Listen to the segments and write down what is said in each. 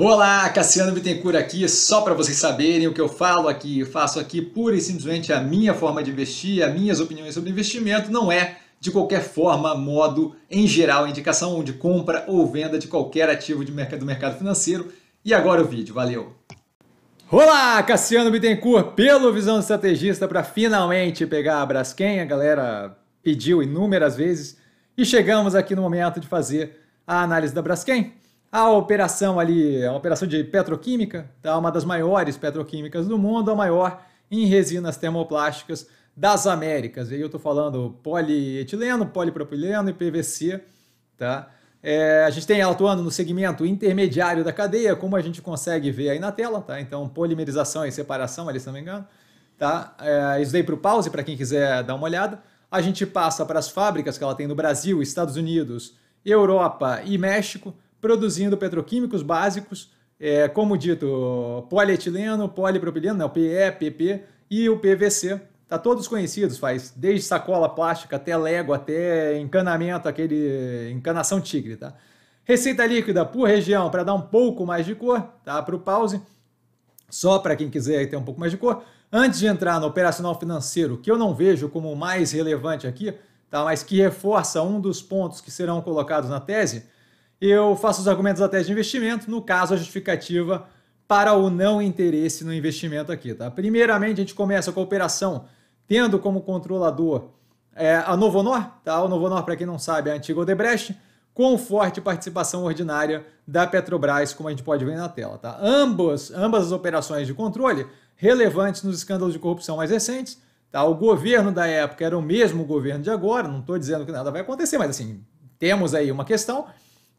Olá, Cassiano Bittencourt aqui, só para vocês saberem o que eu falo aqui, eu faço aqui pura e simplesmente a minha forma de investir, as minhas opiniões sobre investimento, não é de qualquer forma, modo, em geral, indicação de compra ou venda de qualquer ativo de mercado, do mercado financeiro. E agora o vídeo, valeu! Olá, Cassiano Bittencourt, pelo Visão Estrategista, para finalmente pegar a Braskem, a galera pediu inúmeras vezes, e chegamos aqui no momento de fazer a análise da Braskem, a operação ali, é a operação de petroquímica, tá? uma das maiores petroquímicas do mundo, a maior em resinas termoplásticas das Américas. E aí eu estou falando polietileno, polipropileno e PVC. Tá? É, a gente tem ela atuando no segmento intermediário da cadeia, como a gente consegue ver aí na tela. Tá? Então, polimerização e separação, ali, se não me engano. Tá? É, isso daí para o pause, para quem quiser dar uma olhada. A gente passa para as fábricas que ela tem no Brasil, Estados Unidos, Europa e México produzindo petroquímicos básicos, é, como dito, polietileno, polipropileno, não, PE, PP e o PVC. Tá todos conhecidos, faz desde sacola plástica até lego, até encanamento, aquele encanação tigre, tá? Receita líquida por região para dar um pouco mais de cor, tá? Para o pause, só para quem quiser ter um pouco mais de cor. Antes de entrar no operacional financeiro, que eu não vejo como mais relevante aqui, tá? Mas que reforça um dos pontos que serão colocados na tese, eu faço os argumentos da tese de investimento, no caso, a justificativa para o não interesse no investimento aqui. Tá? Primeiramente, a gente começa com a operação tendo como controlador é, a Novonor, tá? o Novonor, para quem não sabe, é a antiga Odebrecht, com forte participação ordinária da Petrobras, como a gente pode ver na tela. Tá? Ambos, ambas as operações de controle relevantes nos escândalos de corrupção mais recentes. Tá? O governo da época era o mesmo governo de agora, não estou dizendo que nada vai acontecer, mas assim, temos aí uma questão.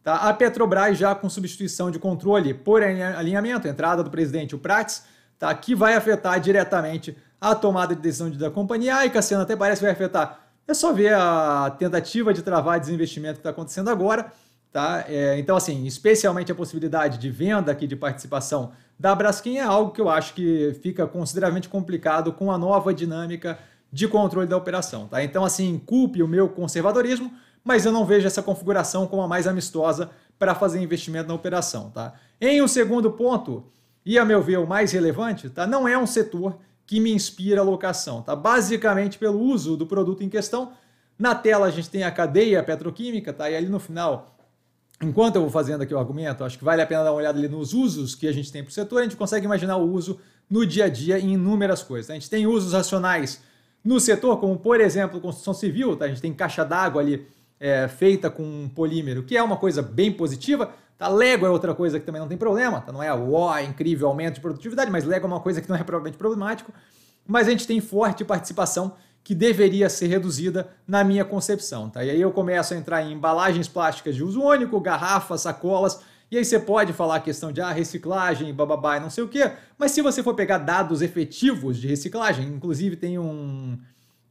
Tá? A Petrobras já com substituição de controle por alinhamento, entrada do presidente, o Prates, tá? que vai afetar diretamente a tomada de decisão da companhia. A Cassiano até parece que vai afetar. É só ver a tentativa de travar desinvestimento que está acontecendo agora. Tá? É, então, assim, especialmente a possibilidade de venda aqui de participação da Braskem é algo que eu acho que fica consideravelmente complicado com a nova dinâmica de controle da operação. Tá? Então, assim, culpe o meu conservadorismo, mas eu não vejo essa configuração como a mais amistosa para fazer investimento na operação, tá? Em um segundo ponto, e a meu ver o mais relevante, tá? Não é um setor que me inspira a locação, tá? Basicamente pelo uso do produto em questão. Na tela a gente tem a cadeia petroquímica, tá? E ali no final, enquanto eu vou fazendo aqui o argumento, acho que vale a pena dar uma olhada ali nos usos que a gente tem para o setor, a gente consegue imaginar o uso no dia a dia em inúmeras coisas. Tá? A gente tem usos racionais no setor, como por exemplo construção civil, tá? A gente tem caixa d'água ali é, feita com um polímero, que é uma coisa bem positiva. Tá, Lego é outra coisa que também não tem problema, tá? não é o é incrível aumento de produtividade, mas Lego é uma coisa que não é provavelmente problemático. Mas a gente tem forte participação que deveria ser reduzida na minha concepção. Tá? E aí eu começo a entrar em embalagens plásticas de uso único, garrafas, sacolas, e aí você pode falar a questão de ah, reciclagem, bababá e não sei o quê, mas se você for pegar dados efetivos de reciclagem, inclusive tem um,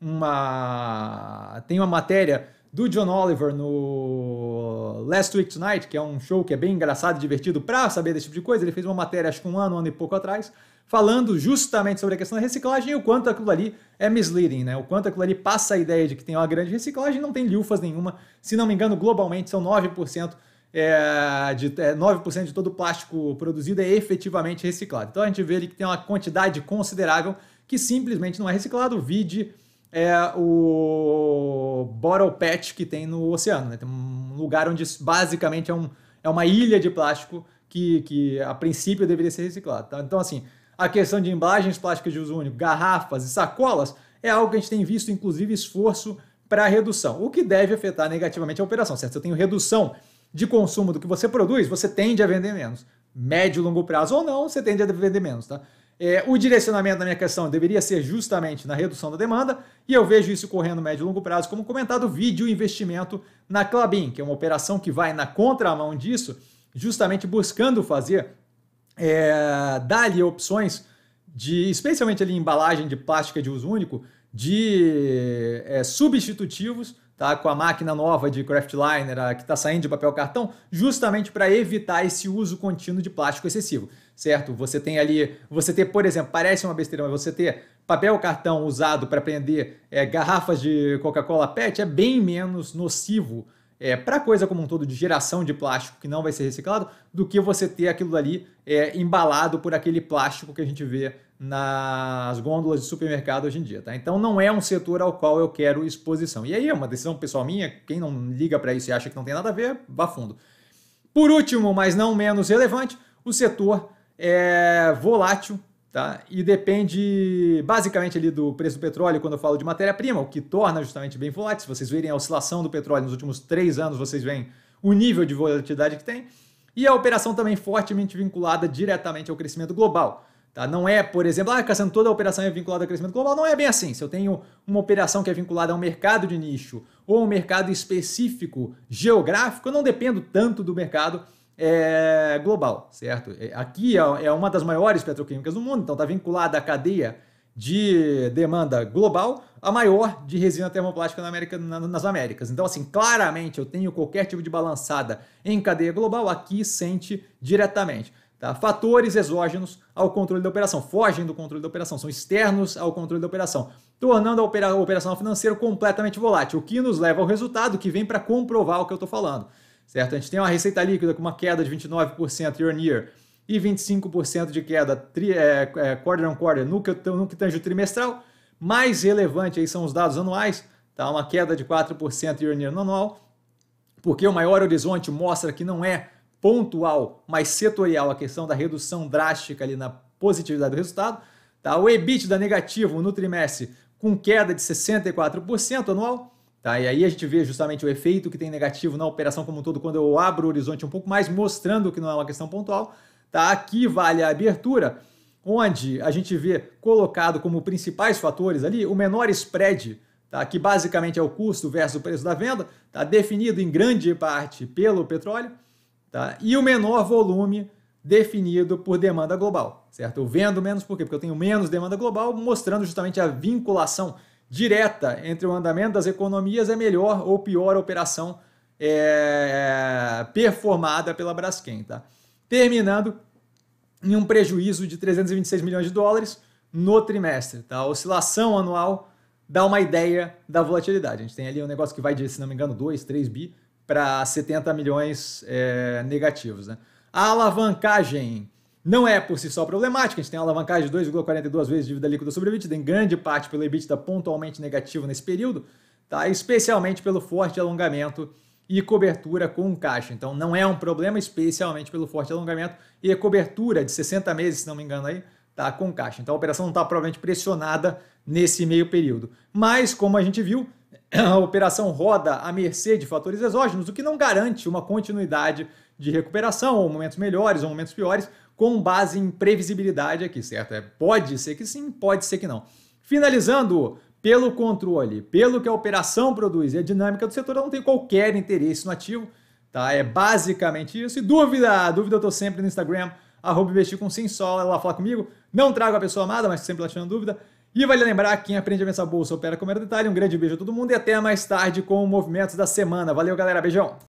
uma, tem uma matéria do John Oliver no Last Week Tonight, que é um show que é bem engraçado e divertido para saber desse tipo de coisa. Ele fez uma matéria, acho que um ano, um ano e pouco atrás, falando justamente sobre a questão da reciclagem e o quanto aquilo ali é misleading, né? O quanto aquilo ali passa a ideia de que tem uma grande reciclagem, não tem liufas nenhuma. Se não me engano, globalmente são 9%. É, de, é, 9% de todo o plástico produzido é efetivamente reciclado. Então a gente vê ali que tem uma quantidade considerável que simplesmente não é reciclado. Vide é o Bottle Patch que tem no oceano. Né? Tem um lugar onde basicamente é, um, é uma ilha de plástico que, que a princípio deveria ser reciclado. Tá? Então, assim, a questão de embalagens plásticas de uso único, garrafas e sacolas é algo que a gente tem visto, inclusive, esforço para redução, o que deve afetar negativamente a operação, certo? Se eu tenho redução de consumo do que você produz, você tende a vender menos. Médio e longo prazo ou não, você tende a vender menos, tá? É, o direcionamento da minha questão deveria ser justamente na redução da demanda, e eu vejo isso correndo médio e longo prazo, como comentado, vídeo investimento na Clabin, que é uma operação que vai na contramão disso, justamente buscando fazer, é, dar-lhe opções de, especialmente ali embalagem de plástica de uso único, de é, substitutivos tá? com a máquina nova de craftliner, a que está saindo de papel cartão, justamente para evitar esse uso contínuo de plástico excessivo, certo? Você tem ali, você ter, por exemplo, parece uma besteira, mas você ter papel cartão usado para prender é, garrafas de Coca-Cola PET é bem menos nocivo é, eh, para coisa como um todo de geração de plástico que não vai ser reciclado, do que você ter aquilo ali é, embalado por aquele plástico que a gente vê nas gôndolas de supermercado hoje em dia, tá? Então não é um setor ao qual eu quero exposição. E aí é uma decisão pessoal minha, quem não liga para isso e acha que não tem nada a ver, vá fundo. Por último, mas não menos relevante, o setor é volátil, tá? E depende basicamente ali do preço do petróleo quando eu falo de matéria-prima, o que torna justamente bem volátil. Se vocês verem a oscilação do petróleo nos últimos três anos, vocês veem o nível de volatilidade que tem. E a operação também fortemente vinculada diretamente ao crescimento global. Tá? Não é, por exemplo, ah, Cassandra, toda a operação é vinculada ao crescimento global. Não é bem assim. Se eu tenho uma operação que é vinculada a um mercado de nicho ou um mercado específico geográfico, eu não dependo tanto do mercado é, global, certo? É, aqui é, é uma das maiores petroquímicas do mundo, então está vinculada à cadeia de demanda global, a maior de resina termoplástica na América, nas Américas. Então, assim, claramente eu tenho qualquer tipo de balançada em cadeia global, aqui sente diretamente. Tá? Fatores exógenos ao controle da operação, fogem do controle da operação, são externos ao controle da operação, tornando a operação financeira completamente volátil, o que nos leva ao resultado que vem para comprovar o que eu estou falando. Certo? A gente tem uma receita líquida com uma queda de 29% year on year e 25% de queda tri, é, é, quarter on quarter no que, no que tange o trimestral. Mais relevante aí são os dados anuais, tá? uma queda de 4% year on year no anual, porque o maior horizonte mostra que não é pontual, mas setorial, a questão da redução drástica ali na positividade do resultado. Tá? O EBITDA negativo no trimestre com queda de 64% anual. Tá? E aí a gente vê justamente o efeito que tem negativo na operação como um todo quando eu abro o horizonte um pouco mais, mostrando que não é uma questão pontual. Tá? Aqui vale a abertura, onde a gente vê colocado como principais fatores ali o menor spread, tá? que basicamente é o custo versus o preço da venda, tá? definido em grande parte pelo petróleo. Tá? E o menor volume definido por demanda global, certo? Eu vendo menos por quê? Porque eu tenho menos demanda global, mostrando justamente a vinculação direta entre o andamento das economias e é a melhor ou pior operação é, performada pela Braskem, tá? Terminando em um prejuízo de 326 milhões de dólares no trimestre, tá? A oscilação anual dá uma ideia da volatilidade. A gente tem ali um negócio que vai de, se não me engano, 2, 3 bi, para 70 milhões é, negativos. Né? A alavancagem não é por si só problemática, a gente tem uma alavancagem de 2,42 vezes dívida líquida sobre EBITDA, em grande parte pelo EBITDA pontualmente negativo nesse período, tá? especialmente pelo forte alongamento e cobertura com caixa. Então não é um problema, especialmente pelo forte alongamento e cobertura de 60 meses, se não me engano aí, tá com caixa. Então a operação não está provavelmente pressionada nesse meio período. Mas como a gente viu, a operação roda à mercê de fatores exógenos, o que não garante uma continuidade de recuperação, ou momentos melhores ou momentos piores, com base em previsibilidade aqui, certo? É, pode ser que sim, pode ser que não. Finalizando, pelo controle, pelo que a operação produz e a dinâmica do setor, eu não tem qualquer interesse no ativo, tá? É basicamente isso. E dúvida, dúvida eu tô sempre no Instagram, arroba investir com sim, só lá falar comigo. Não trago a pessoa amada, mas sempre lá tirando dúvida. E vale lembrar, quem aprende a pensar bolsa opera com o mero detalhe. Um grande beijo a todo mundo e até mais tarde com o Movimentos da Semana. Valeu, galera. Beijão!